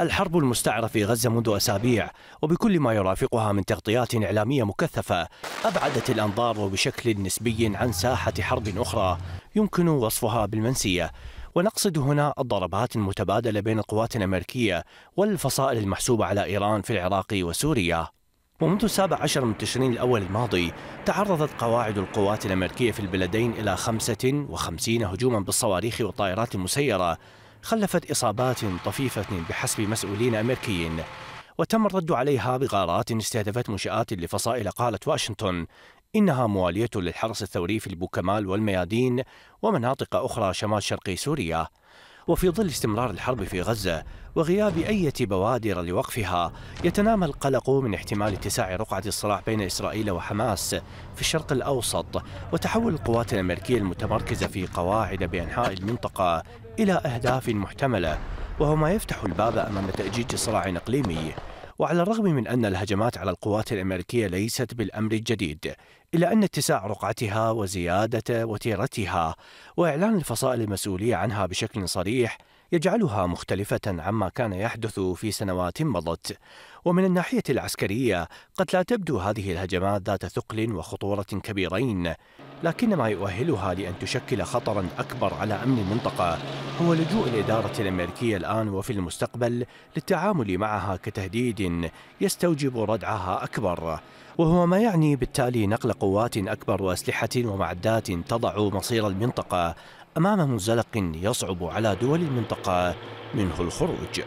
الحرب المستعرة في غزة منذ أسابيع وبكل ما يرافقها من تغطيات إعلامية مكثفة أبعدت الأنظار وبشكل نسبي عن ساحة حرب أخرى يمكن وصفها بالمنسية ونقصد هنا الضربات المتبادلة بين القوات الأمريكية والفصائل المحسوبة على إيران في العراق وسوريا ومنذ السابع عشر من تشرين الأول الماضي تعرضت قواعد القوات الأمريكية في البلدين إلى 55 هجوما بالصواريخ والطائرات المسيرة خلفت إصابات طفيفة بحسب مسؤولين أمريكيين وتم الرد عليها بغارات استهدفت منشآت لفصائل قالت واشنطن إنها موالية للحرس الثوري في البوكمال والميادين ومناطق أخرى شمال شرقي سوريا وفي ظل استمرار الحرب في غزة وغياب أي بوادر لوقفها يتنامى القلق من احتمال اتساع رقعة الصراع بين إسرائيل وحماس في الشرق الأوسط وتحول القوات الأمريكية المتمركزة في قواعد بأنحاء المنطقة إلى أهداف محتملة وهو ما يفتح الباب أمام تأجيج صراع إقليمي وعلى الرغم من أن الهجمات على القوات الأمريكية ليست بالأمر الجديد إلا أن اتساع رقعتها وزيادة وتيرتها وإعلان الفصائل المسؤولية عنها بشكل صريح يجعلها مختلفة عما كان يحدث في سنوات مضت ومن الناحية العسكرية قد لا تبدو هذه الهجمات ذات ثقل وخطورة كبيرين لكن ما يؤهلها لأن تشكل خطرا أكبر على أمن المنطقة هو لجوء الإدارة الأمريكية الآن وفي المستقبل للتعامل معها كتهديد يستوجب ردعها أكبر وهو ما يعني بالتالي نقل قوات أكبر وأسلحة ومعدات تضع مصير المنطقة أمام منزلق يصعب على دول المنطقة منه الخروج